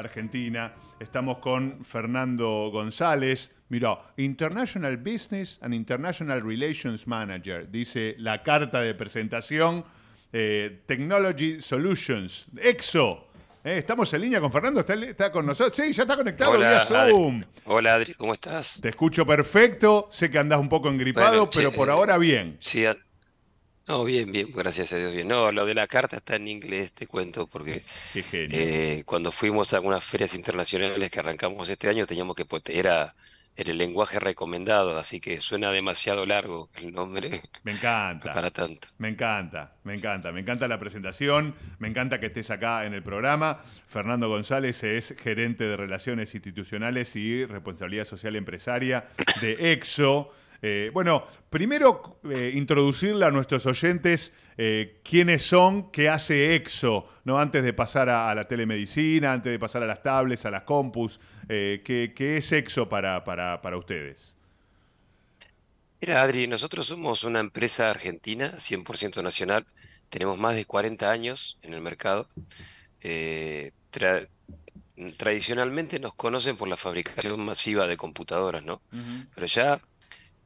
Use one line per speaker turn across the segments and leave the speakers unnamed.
Argentina. Estamos con Fernando González. Mirá, International Business and International Relations Manager, dice la carta de presentación. Eh, Technology Solutions, EXO. Eh, estamos en línea con Fernando, está, con nosotros. Sí, ya está conectado Hola, Zoom. Adri.
Hola Adri, ¿cómo estás? Te
escucho perfecto, sé que andás un poco engripado, pero por eh, ahora bien.
No, bien, bien, gracias a Dios, bien. No, lo de la carta está en inglés, te cuento, porque eh, cuando fuimos a algunas ferias internacionales que arrancamos este año, teníamos que, pues, era, era el lenguaje recomendado, así que suena demasiado largo el nombre. Me encanta. Para tanto.
Me encanta, me encanta, me encanta la presentación, me encanta que estés acá en el programa. Fernando González es gerente de Relaciones Institucionales y Responsabilidad Social Empresaria de EXO. Eh, bueno, primero eh, introducirle a nuestros oyentes eh, quiénes son, qué hace EXO, ¿no? antes de pasar a, la telemedicina, antes de pasar a las tablets, a las compus, ¿qué, es EXO para, para, ustedes?
Mira, Adri, nosotros somos una empresa argentina, 100% nacional, tenemos más de 40 años en el mercado. tradicionalmente nos conocen por la fabricación masiva de computadoras, ¿no? Pero ya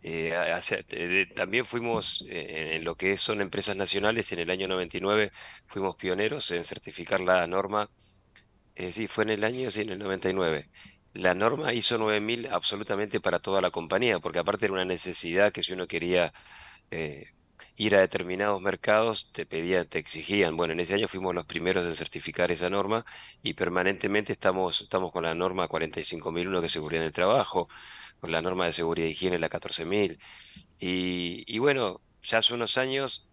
eh, también fuimos, eh, en lo que son empresas nacionales, en el año 99 fuimos pioneros en certificar la norma, eh, sí, fue en el año, sí, en el 99. La norma hizo 9000 absolutamente para toda la compañía, porque aparte era una necesidad que si uno quería eh, ir a determinados mercados, te pedían, te exigían. Bueno, en ese año fuimos los primeros en certificar esa norma y permanentemente estamos, estamos con la norma 45001 que se cubría en el trabajo la norma de seguridad y higiene, la 14000. Y, bueno, ya hace unos años,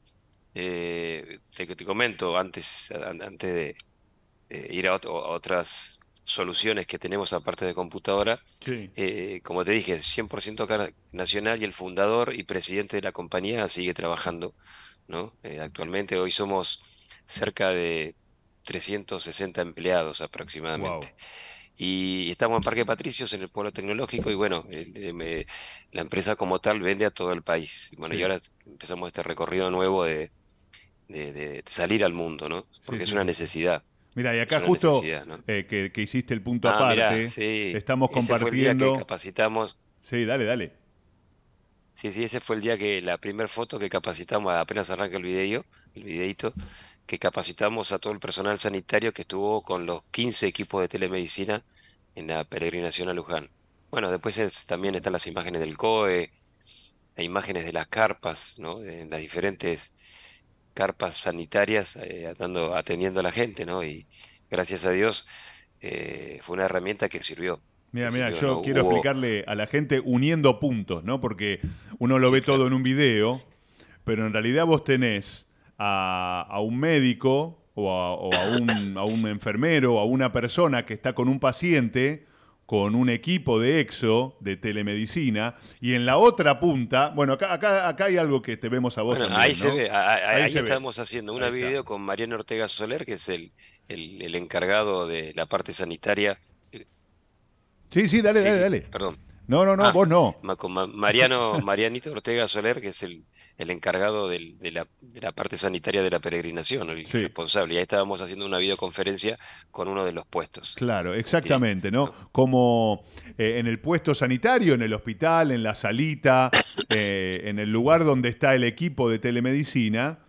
eh, te, te comento, antes, antes de eh, ir a, otras soluciones que tenemos aparte de computadora, eh, como te dije, 100% nacional y el fundador y presidente de la compañía sigue trabajando. ¿no? Eh, actualmente hoy somos cerca de 360 empleados aproximadamente. Y estamos en Parque Patricios, en el pueblo tecnológico, y bueno, eh, eh, la empresa como tal vende a todo el país. Bueno, y ahora empezamos este recorrido nuevo de, salir al mundo, ¿no? Porque es una necesidad. Mira, y acá justo eh,
que, hiciste el punto ah, aparte, estamos compartiendo.
capacitamos. Sí, dale, dale. Sí, sí, ese fue el día que la primera foto que capacitamos, apenas arranca el video, el videito, que capacitamos a todo el personal sanitario que estuvo con los 15 equipos de telemedicina en la peregrinación a Luján. Bueno, después es, también están las imágenes del COE, hay imágenes de las carpas, ¿no? En las diferentes carpas sanitarias eh, atendiendo a la gente, ¿no? Y gracias a Dios eh, fue una herramienta que sirvió. Mira, mira, yo quiero
explicarle a la gente uniendo puntos, ¿no? Porque uno lo ve todo en un video, pero en realidad vos tenés a, un médico o, a, un, enfermero o a una persona que está con un paciente, con un equipo de exo, de telemedicina, y en la otra punta, bueno, acá, acá, hay algo que te vemos a vos. ahí se ve, ahí, estamos
haciendo una video con Mariano Ortega Soler, que es el, el, encargado de la parte sanitaria. Sí,
sí, dale, dale, dale. Perdón. No, no, no, ah, vos no.
Mariano, Marianito Ortega Soler, que es el, encargado de, la, parte sanitaria de la peregrinación, el responsable. Y ahí estábamos haciendo una videoconferencia con uno de los puestos. Claro,
exactamente, ¿no? Como eh, en el puesto sanitario, en el hospital, en la salita, eh, en el lugar donde está el equipo de telemedicina,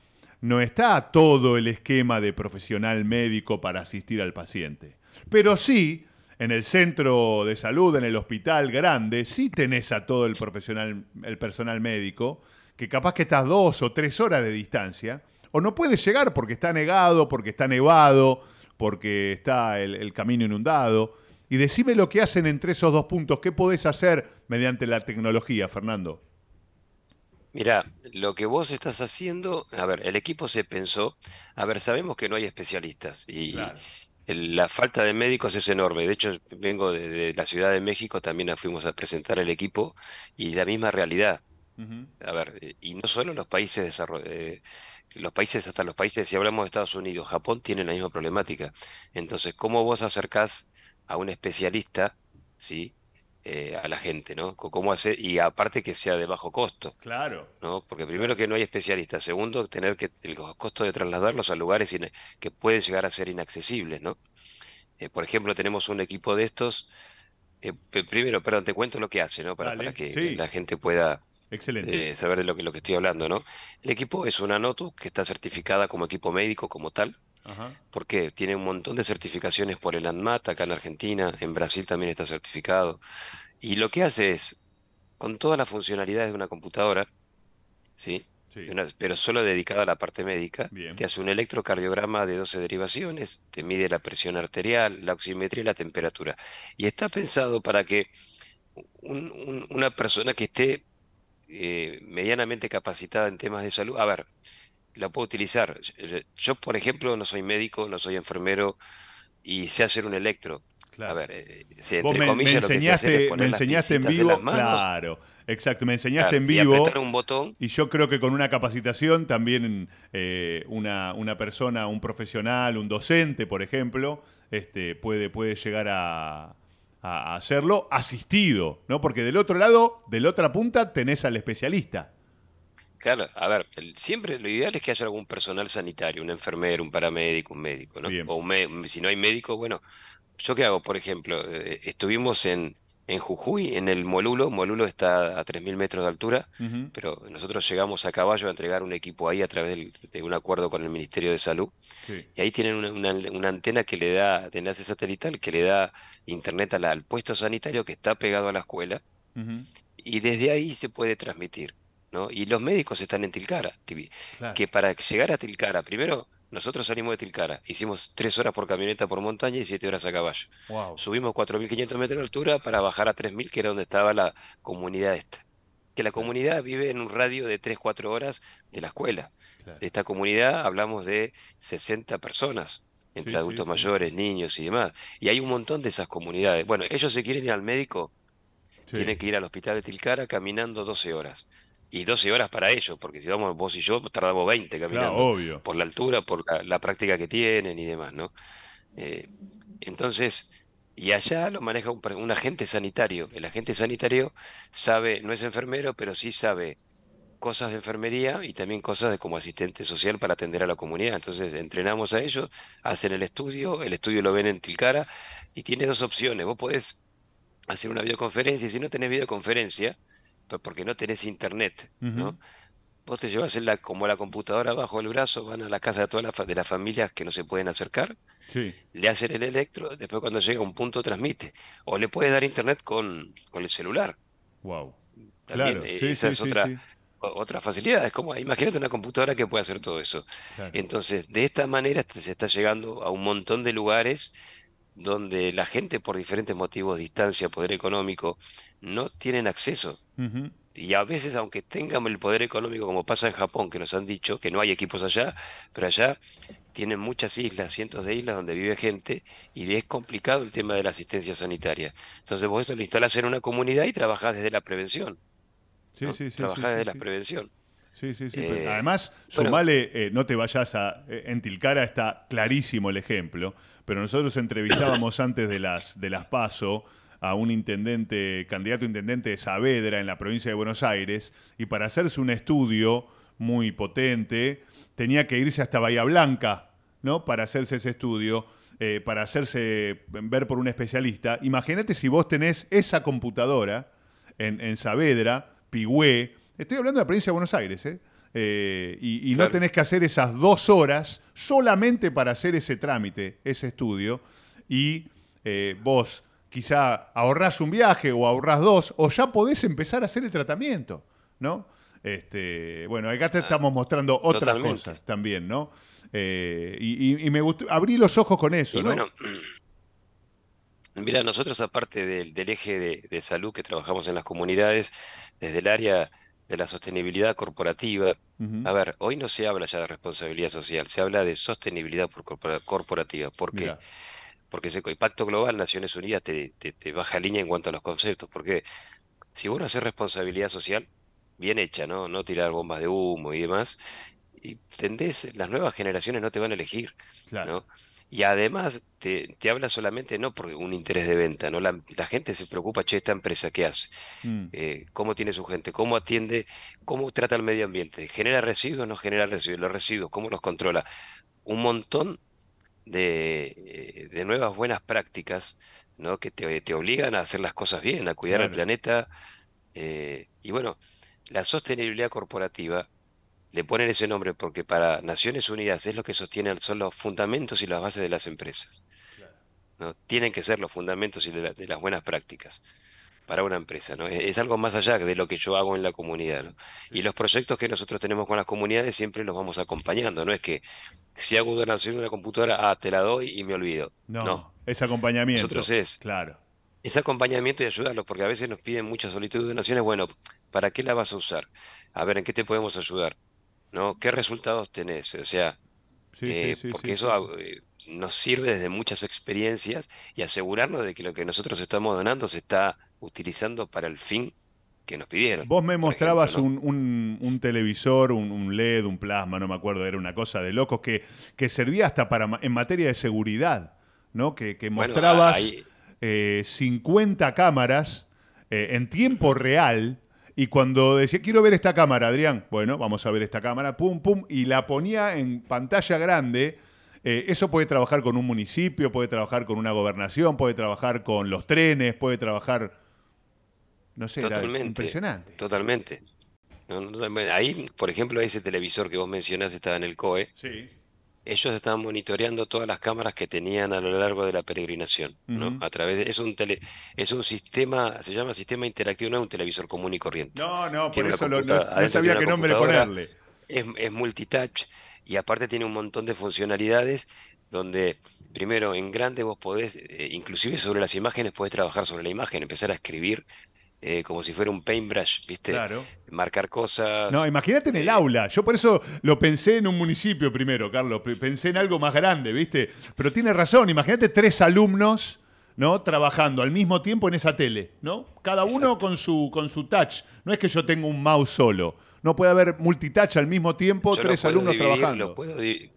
no está todo el esquema de profesional médico para asistir al paciente. Pero sí en el centro de salud, en el hospital grande, sí tenés a todo el profesional, el personal médico, que capaz que estás dos o tres horas de distancia, o no puedes llegar porque está negado, porque está nevado, porque está el, camino inundado. Y decime lo que hacen entre esos dos puntos, qué podés hacer mediante la tecnología, Fernando.
Mirá, lo que vos estás haciendo, a ver, el equipo se pensó, a ver, sabemos que no hay especialistas y, la falta de médicos es enorme. De hecho, vengo de, la Ciudad de México, también fuimos a presentar el equipo y la misma realidad. A ver, eh, y no solo los países eh, los países, hasta los países, si hablamos de Estados Unidos, Japón, tienen la misma problemática. Entonces, ¿cómo vos acercás a un especialista, ¿sí? Eh, a la gente, ¿no? ¿Cómo hace? Y aparte que sea de bajo costo. Claro. ¿no? Porque primero que no hay especialistas, segundo, tener que el costo de trasladarlos a lugares que pueden llegar a ser inaccesibles, ¿no? Eh, por ejemplo, tenemos un equipo de estos. Eh, primero, perdón, te cuento lo que hace, ¿no? Para, que la gente pueda saber de lo que, lo que estoy hablando, ¿no? El equipo es una NOTU que está certificada como equipo médico como tal porque tiene un montón de certificaciones por el ANMAT acá en Argentina, en Brasil también está certificado. Y lo que hace es, con todas las funcionalidades de una computadora, ¿sí? pero solo dedicada a la parte médica, te hace un electrocardiograma de 12 derivaciones, te mide la presión arterial, la oximetría y la temperatura. Y está pensado para que una persona que esté eh, medianamente capacitada en temas de salud, a ver, la puedo utilizar. Eh, eh, yo, por ejemplo, no soy médico, no soy enfermero y sé hacer un electro. A ver, comillas me enseñaste en vivo, claro,
exacto, me enseñaste en vivo y yo creo que con una capacitación también eh, una, persona, un profesional, un docente, por ejemplo, este, puede, puede llegar a, hacerlo asistido, ¿no? Porque del otro lado, de la otra punta, tenés al especialista.
Claro, a ver, siempre lo ideal es que haya algún personal sanitario, un enfermero, un paramédico, un médico, ¿no? O si no hay médico, bueno, ¿yo qué hago? Por ejemplo, eh, estuvimos en, en Jujuy, en el Molulo. Molulo está a 3.000 metros de altura, pero nosotros llegamos a caballo a entregar un equipo ahí a través de un acuerdo con el Ministerio de Salud. Y ahí tienen una, una, antena que le da, de enlace satelital, que le da internet al puesto sanitario que está pegado a la escuela. Y desde ahí se puede transmitir. Y los médicos están en Tilcara. Que para llegar a Tilcara, primero, nosotros salimos de Tilcara, hicimos tres horas por camioneta por montaña y siete horas a caballo. Subimos 4.500 metros de altura para bajar a 3.000, que era donde estaba la comunidad esta. Que la comunidad vive en un radio de 3-4 horas de la escuela. De esta comunidad hablamos de 60 personas, entre adultos mayores, niños y demás. Y hay un montón de esas comunidades. Bueno, ellos se quieren ir al médico, tienen que ir al hospital de Tilcara caminando 12 horas y 12 horas para ellos, porque si vamos vos y yo, tardamos 20 caminando. Por la altura, por la, práctica que tienen y demás, ¿no? Eh, entonces, y allá lo maneja un, agente sanitario. El agente sanitario sabe, no es enfermero, pero sí sabe cosas de enfermería y también cosas de como asistente social para atender a la comunidad. Entonces entrenamos a ellos, hacen el estudio, el estudio lo ven en Tilcara y tiene dos opciones. Vos podés hacer una videoconferencia y si no tenés videoconferencia, porque no tenés internet, ¿no? Vos te llevas la, como la computadora bajo el brazo, van a la casa de todas las, de las familias que no se pueden acercar, le hacen el electro, después cuando llega un punto transmite. O le puedes dar internet con, el celular. Wow. Eh, esa es otra, otra facilidad. Es como, imagínate una computadora que puede hacer todo eso. Entonces, de esta manera se está llegando a un montón de lugares donde la gente por diferentes motivos, distancia, poder económico, no tienen acceso. Y a veces, aunque tengan el poder económico, como pasa en Japón, que nos han dicho que no hay equipos allá, pero allá tienen muchas islas, cientos de islas donde vive gente y es complicado el tema de la asistencia sanitaria. Entonces vos eso lo instalás en una comunidad y trabajás desde la prevención. Sí, sí, sí, trabajás desde la prevención. Sí, sí, sí. Eh, además, sumale,
eh, no te vayas a. Eh, Entilcara está clarísimo el ejemplo, pero nosotros entrevistábamos antes de las, de las PASO a un intendente, candidato intendente de Saavedra en la provincia de Buenos Aires, y para hacerse un estudio muy potente, tenía que irse hasta Bahía Blanca, ¿no? Para hacerse ese estudio. para hacerse ver por un especialista. Imagínate si vos tenés esa computadora en, en Saavedra, Pigüé, Estoy hablando de la provincia de Buenos Aires, ¿eh? eh y, no tenés que hacer esas dos horas solamente para hacer ese trámite, ese estudio, y eh, vos quizá ahorrás un viaje o ahorrás dos, o ya podés empezar a hacer el tratamiento, ¿no? Este, bueno, acá te ah, estamos mostrando otras cosas también, ¿no?
Eh,
y, me gustó, abrí los ojos con eso, ¿no? Bueno,
mira, nosotros aparte del, eje de salud que trabajamos en las comunidades, desde el área de la sostenibilidad corporativa. A ver, hoy no se habla ya de responsabilidad social, se habla de sostenibilidad corporativa. ¿Por Porque ese pacto global, Naciones Unidas, te, te, te, baja línea en cuanto a los conceptos. Porque si uno hace responsabilidad social, bien hecha, ¿no? No tirar bombas de humo y demás, y tendés, las nuevas generaciones no te van a elegir, ¿no? Y además te, habla solamente no por un interés de venta, ¿no? La, gente se preocupa, che, esta empresa, ¿qué hace? Mm. Eh, ¿Cómo tiene su gente? ¿Cómo atiende? ¿Cómo trata el medio ambiente? ¿Genera residuos? ¿No genera residuos? ¿Los residuos? ¿Cómo los controla? Un montón de, nuevas buenas prácticas, ¿no? Que te, obligan a hacer las cosas bien, a cuidar el planeta. Eh, y bueno, la sostenibilidad corporativa le ponen ese nombre porque para Naciones Unidas es lo que sostiene, son los fundamentos y las bases de las empresas. ¿no? Tienen que ser los fundamentos y de, las buenas prácticas para una empresa, ¿no? Es, algo más allá de lo que yo hago en la comunidad, Y los proyectos que nosotros tenemos con las comunidades siempre los vamos acompañando, no es que si hago donación de una computadora, ah, te la doy y me olvido. No, no.
es acompañamiento. Nosotros
es. Claro. Es acompañamiento y ayudarlos, porque a veces nos piden mucha solicitud de donaciones, bueno, ¿para qué la vas a usar? A ver, ¿en qué te podemos ayudar? ¿no? ¿Qué resultados tenés? O sea, eh, porque eso ah, eh, nos sirve desde muchas experiencias y asegurarnos de que lo que nosotros estamos donando se está utilizando para el fin que nos pidieron. Vos
me mostrabas un, televisor, un, LED, un plasma, no me acuerdo, era una cosa de locos que, servía hasta para en materia de seguridad, ¿no? Que, que mostrabas 50 eh, cámaras en tiempo real y cuando decía, quiero ver esta cámara, Adrián, bueno, vamos a ver esta cámara, pum, pum, y la ponía en pantalla grande. Eh, eso puede trabajar con un municipio, puede trabajar con una gobernación, puede trabajar con los trenes, puede trabajar. No sé, impresionante.
Totalmente. ahí, por ejemplo, ese televisor que vos mencionás estaba en el COE. Sí ellos estaban monitoreando todas las cámaras que tenían a lo largo de la peregrinación, ¿no? A través de, es un tele, es un sistema, se llama sistema interactivo, no es un televisor común y corriente. No, no, por eso no, sabía qué nombre ponerle. Es, es multitouch y aparte tiene un montón de funcionalidades donde primero en grande vos podés, eh, inclusive sobre las imágenes, podés trabajar sobre la imagen, empezar a escribir eh, como si fuera un paintbrush, ¿viste? Claro. Marcar cosas. No,
imagínate en el eh, aula. Yo por eso lo pensé en un municipio primero, Carlos. Pensé en algo más grande, ¿viste? Pero tiene razón, imagínate tres alumnos. ¿no? Trabajando al mismo tiempo en esa tele, ¿no? Cada uno con su, con su touch. No es que yo tenga un mouse solo. No puede haber multitouch al mismo tiempo, tres alumnos trabajando.
Lo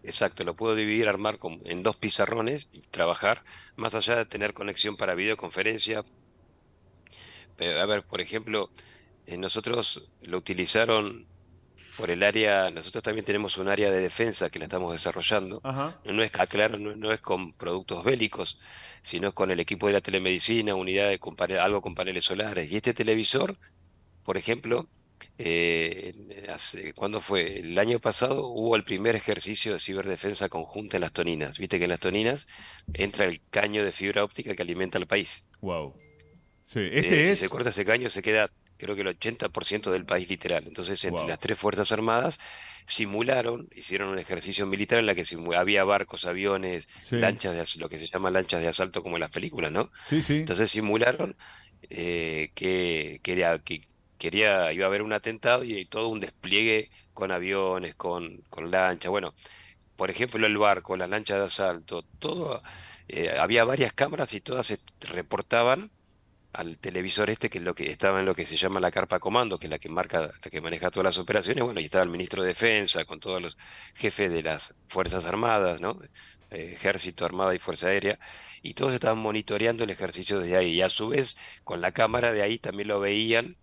Exacto, lo puedo dividir, armar en dos pizarrones y trabajar, más allá de tener conexión para videoconferencia, a ver, por ejemplo, eh, nosotros lo utilizaron por el área, nosotros también tenemos un área de defensa que la estamos desarrollando. No es, claro, no, es con productos bélicos, sino es con el equipo de la telemedicina, unidad de con algo con paneles solares. Y este televisor, por ejemplo, eh, ¿cuándo fue? El año pasado hubo el primer ejercicio de ciberdefensa conjunta en las toninas. Viste que en las toninas entra el caño de fibra óptica que alimenta al país. Wow. Eh, este si se corta ese caño, se queda creo que el 80% del país literal. Entonces, entre las tres Fuerzas Armadas simularon, hicieron un ejercicio militar en la que había barcos, aviones, lanchas, lo que se llama lanchas de asalto como en las películas, ¿no? Entonces simularon eh, que, quería, que quería, iba a haber un atentado y, todo un despliegue con aviones, con, con lanchas, bueno, por ejemplo, el barco, la lancha de asalto, todo, eh, había varias cámaras y todas se reportaban al televisor este, que es lo que estaba en lo que se llama la carpa comando, que es la que marca, la que maneja todas las operaciones, bueno, y estaba el ministro de Defensa, con todos los jefes de las Fuerzas Armadas, ¿no? Eh, ejército, Armada y Fuerza Aérea, y todos estaban monitoreando el ejercicio desde ahí. Y a su vez, con la cámara de ahí también lo veían,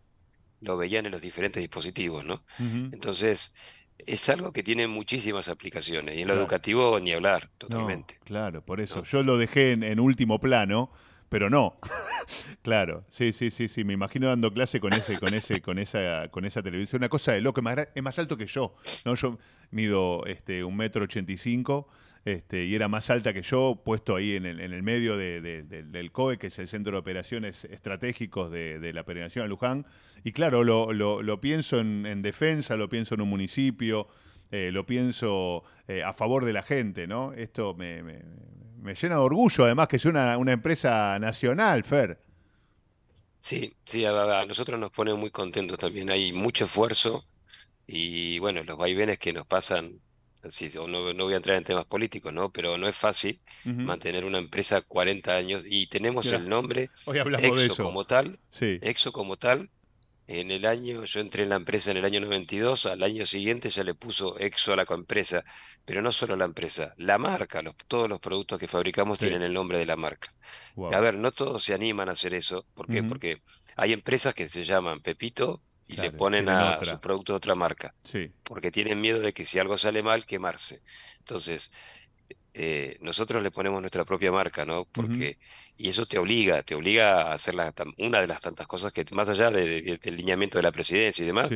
lo veían en los diferentes dispositivos, ¿no? Entonces, es algo que tiene muchísimas aplicaciones. Y en lo educativo, ni hablar,
totalmente. claro, por eso. Yo lo dejé en último plano pero no. claro, sí, sí, sí, sí. Me imagino dando clase con ese, con ese, con esa, con esa televisión. Una cosa de loco, es más, es más alto que yo. ¿no? Yo mido este, un metro ochenta y cinco. Este, y era más alta que yo, puesto ahí en el, en el medio del COE, que es el Centro de Operaciones Estratégicos de, la Peregrinación a Luján. Y claro, lo, pienso en, en defensa, lo pienso en un municipio, eh, lo pienso eh, a favor de la gente, ¿no? Esto me, me, llena de orgullo, además que es una, empresa nacional, Fer.
Sí, sí, a, nosotros nos pone muy contentos también. Hay mucho esfuerzo y bueno, los vaivenes que nos pasan, así no, no, voy a entrar en temas políticos, ¿no? Pero no es fácil
mantener
una empresa 40 años y tenemos el nombre Exo como tal, Exo como tal, en el año, yo entré en la empresa en el año 92, al año siguiente ya le puso Exo a la empresa, pero no solo la empresa, la marca, todos los productos que fabricamos tienen el nombre de la marca. A ver, no todos se animan a hacer eso, ¿por qué? Porque hay empresas que se llaman Pepito y le ponen a sus productos otra marca, porque tienen miedo de que si algo sale mal, quemarse. Entonces, eh, nosotros le ponemos nuestra propia marca, ¿no? Porque, y eso te obliga, te obliga a hacer una de las tantas cosas que, más allá del lineamiento de la presidencia y demás,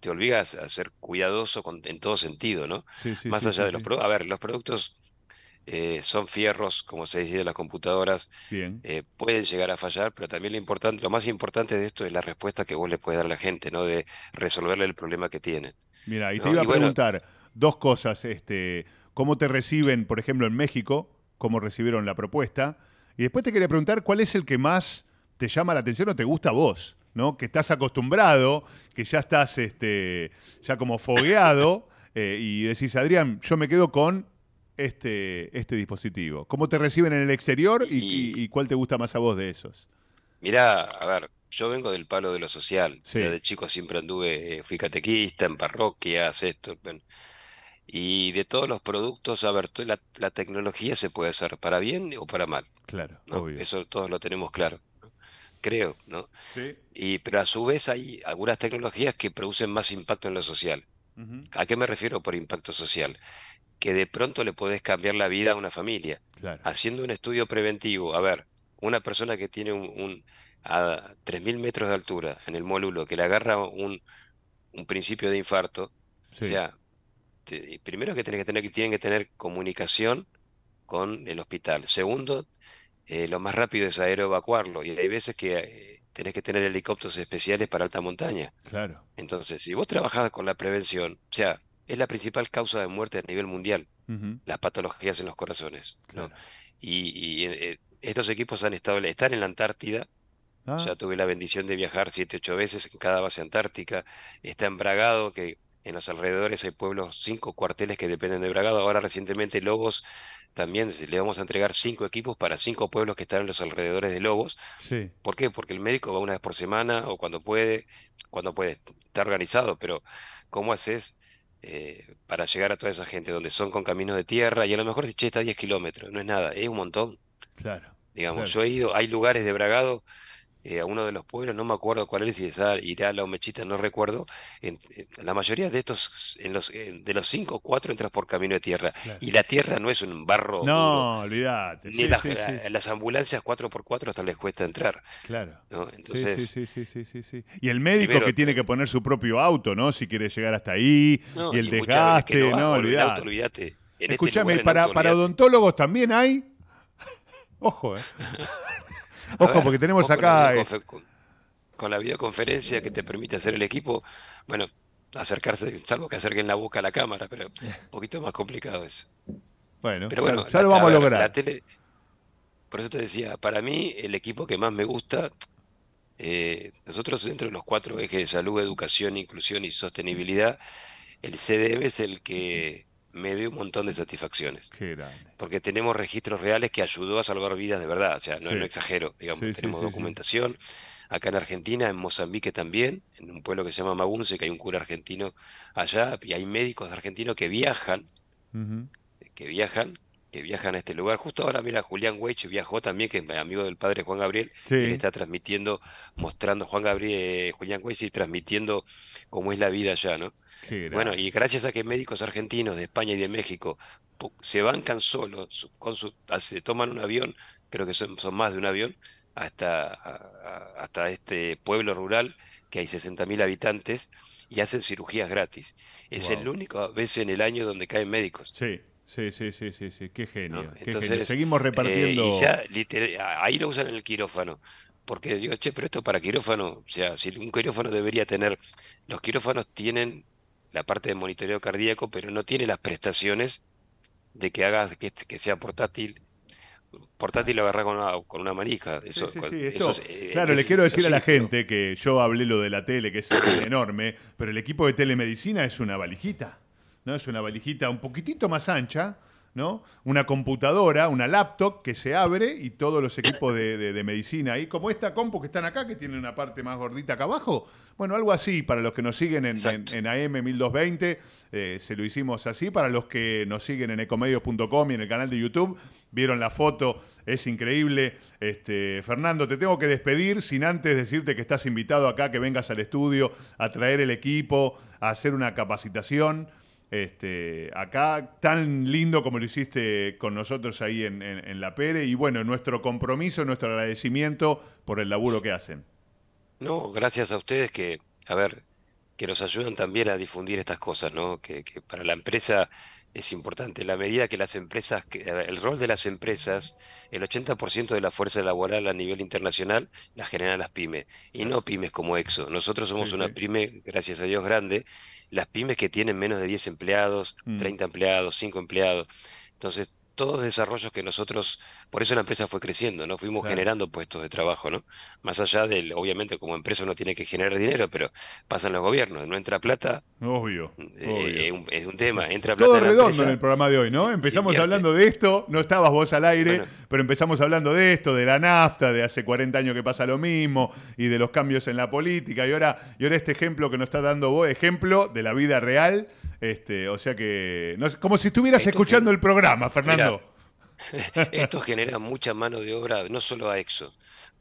te obliga a, ser cuidadoso en todo sentido, ¿no? más allá de los productos. A ver, los productos eh, son fierros, como se dice de las computadoras, eh, pueden llegar a fallar, pero también lo importante, lo más importante de esto es la respuesta que vos le puedes dar a la gente, ¿no? De resolverle el problema que tiene
Mira, y te iba a preguntar dos cosas, este cómo te reciben, por ejemplo, en México, cómo recibieron la propuesta. Y después te quería preguntar cuál es el que más te llama la atención o te gusta a vos, ¿no? Que estás acostumbrado, que ya estás este, ya como fogueado eh, y decís, Adrián, yo me quedo con este, este dispositivo. ¿Cómo te reciben en el exterior y, cuál te gusta más a vos de esos?
Mirá, a ver, yo vengo del palo de lo social. de chico siempre anduve, eh, fui catequista en parroquias, esto. Y de todos los productos, a ver, la, tecnología se puede hacer para bien o para mal. Claro, obvio. Eso todos lo tenemos claro, creo, ¿no? Sí. Y, pero a su vez hay algunas tecnologías que producen más impacto en lo social. ¿A qué me refiero por impacto social? Que de pronto le podés cambiar la vida a una familia. Haciendo un estudio preventivo, a ver, una persona que tiene un, a 3.000 metros de altura en el módulo que le agarra un, un principio de infarto, o sea, este, primero que tienen que tener, que tienen que tener comunicación con el hospital. Segundo, eh, lo más rápido es aeroevacuarlo. Y hay veces que eh, tenés que tener helicópteros especiales para alta montaña. Claro. Entonces, si vos trabajás con la prevención, o sea, es la principal causa de muerte a nivel mundial, las patologías en los corazones. Y, eh, estos equipos han estado, están en la Antártida. O ah. sea, tuve la bendición de viajar siete, ocho veces en cada base antártica. Está embragado que en los alrededores hay pueblos, cinco cuarteles que dependen de Bragado. Ahora recientemente Lobos también le vamos a entregar cinco equipos para cinco pueblos que están en los alrededores de Lobos. Sí. ¿Por qué? Porque el médico va una vez por semana o cuando puede, cuando puede, está organizado, pero ¿cómo haces eh, para llegar a toda esa gente donde son con caminos de tierra? Y a lo mejor si está a 10 kilómetros, no es nada, es un montón. Claro. Digamos, yo he ido, hay lugares de Bragado eh, a uno de los pueblos, no me acuerdo cuál es, si es Irala o Mechita, no recuerdo. Eh, la mayoría de estos, en los, eh, de los cinco, cuatro entras por camino de tierra. Y la tierra no es un barro. No,
olvídate. Ni las
ambulancias 4 por 4 hasta les cuesta entrar. Claro. Entonces,
sí, sí, sí, Y el médico que tiene que poner su propio auto, ¿no? Si quiere llegar hasta ahí. y el desgaste, no, no este Escúchame, para, para odontólogos también hay. Ojo, ¿eh?
Ojo, porque tenemos acá. Eh, con la, videoconferencia que te permite hacer el equipo, bueno, acercarse, salvo que acerquen la boca a la cámara, pero un poquito más complicado eso.
Bueno, pero bueno, ya, lo vamos a lograr.
por eso te decía, para mí el equipo que más me gusta, eh, nosotros dentro de los cuatro ejes de salud, educación, inclusión y sostenibilidad, el CDM es el que me dio un montón de satisfacciones. porque tenemos registros reales que ayudó a salvar vidas de verdad, o sea, no, es exagero, digamos, tenemos documentación. Acá en Argentina, en Mozambique también, en un pueblo que se llama Magunce, que hay un cura argentino allá, y hay médicos argentinos que viajan, que viajan que viajan a este lugar. Justo ahora, mira, Julián Weich viajó también, que es amigo del padre Juan Gabriel. Sí. Él está transmitiendo, mostrando Juan Gabriel, eh, Julián Weich y transmitiendo cómo es la vida allá, ¿no? Bueno, y gracias a que médicos argentinos de España y de México se bancan solos, con su, ah, se toman un avión, creo que son, más de un avión, hasta, hasta este pueblo rural que hay 60.000 habitantes y hacen cirugías gratis. Es el único a veces en el año donde caen médicos. Sí. Sí,
sí, sí, sí, sí. Qué genio. Seguimos eh, repartiendo.
ahí lo usan en el quirófano. Porque digo, che, pero esto para quirófano. O sea, si un quirófano debería tener. Los quirófanos tienen la parte de monitoreo cardíaco, pero no tiene las prestaciones de que hagas que, sea portátil, portátil lo agarra con una, con una manija. Eso, eh, claro, le quiero decir a la
gente que yo hablé lo de la tele, que es enorme, pero el equipo de telemedicina es una valijita. ¿no? Es una valijita un poquitito más ancha, ¿no? Una computadora, una laptop que se abre y todos los equipos de, medicina ahí, como esta compu que están acá, que tiene una parte más gordita acá abajo. Bueno, algo así, para los que nos siguen en, AM 1220, eh, se lo hicimos así. Para los que nos siguen en ecomedios.com y en el canal de YouTube, vieron la foto, es increíble. Este, Fernando, te tengo que despedir sin antes decirte que estás invitado acá, que vengas al estudio a traer el equipo, a hacer una capacitación. Este, acá, tan lindo como lo hiciste con nosotros ahí en, La Pere. Y bueno, nuestro compromiso, nuestro agradecimiento por el laburo que hacen.
No, gracias a ustedes que, a ver, que nos ayudan también a difundir estas cosas, ¿no? que para la empresa es importante. La medida que las empresas, el rol de las empresas, el 80% de la fuerza laboral a nivel internacional la generan las pymes, y no pymes como EXO. Nosotros somos una pyme, gracias a Dios, grande. Las pymes que tienen menos de 10 empleados, 30 mm. empleados, 5 empleados. Entonces, todos desarrollos que nosotros, por eso la empresa fue creciendo, ¿no? Fuimos generando puestos de trabajo, ¿no? Más allá del, obviamente como empresa uno tiene que generar dinero, pero pasan los gobiernos, no entra plata. Obvio. Eh, es, un, tema, entra plata. Todo redondo en el
programa de hoy, ¿no? empezamos hablando de esto, no estabas vos al aire, pero empezamos hablando de esto, de la nafta, de hace 40 años que pasa lo mismo, y de los cambios en la política, y ahora, y ahora este ejemplo que nos está dando vos, ejemplo de la vida real. Este, o sea que, como si estuvieras escuchando el programa, Fernando.
esto genera mucha mano de obra, no solo a EXO.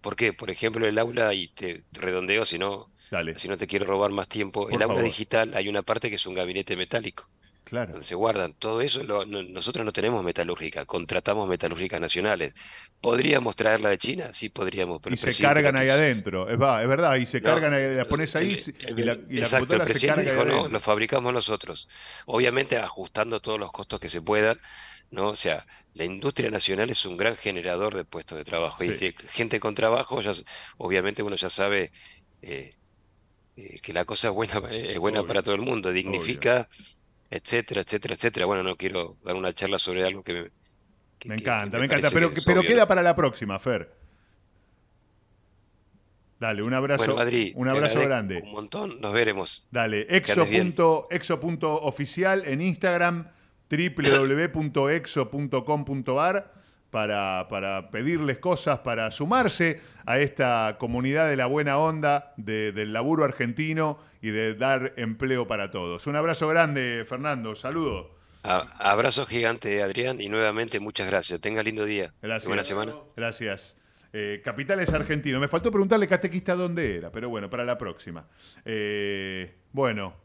Porque, por ejemplo, el aula, y te redondeo si no, si no te quiero robar más tiempo, el aula digital hay una parte que es un gabinete metálico se guardan. Todo eso nosotros no tenemos metalúrgica, contratamos metalúrgicas nacionales. ¿Podríamos traerla de China? Sí, podríamos. Pero y se cargan ahí
adentro, es, verdad, y se cargan, ahí, la pones ahí y la, exacto, la el presidente dijo, no, lo
fabricamos nosotros. Obviamente ajustando todos los costos que se puedan, ¿no? O sea, la industria nacional es un gran generador de puestos de trabajo. Y gente con trabajo, obviamente uno ya sabe eh, eh, que la cosa es buena, es buena para todo el mundo, dignifica etcétera, etcétera, etcétera. Bueno, no quiero dar una charla sobre algo que me... me encanta, me, encanta, pero, pero queda
para la próxima, Fer.
Dale, un abrazo. un abrazo grande. Un montón, nos veremos.
Dale, exo.oficial exo. en Instagram, www.exo.com.ar para, para, pedirles cosas, para sumarse a esta comunidad de la buena onda, del laburo argentino y de dar empleo para todos. Un abrazo grande, Fernando. Saludos.
Abrazo gigante, Adrián, y nuevamente muchas gracias. Tenga lindo día. Gracias. Buena semana.
Gracias. Eh, capitales Argentino. Me faltó preguntarle catequista dónde era, pero bueno, para la próxima. Eh, bueno.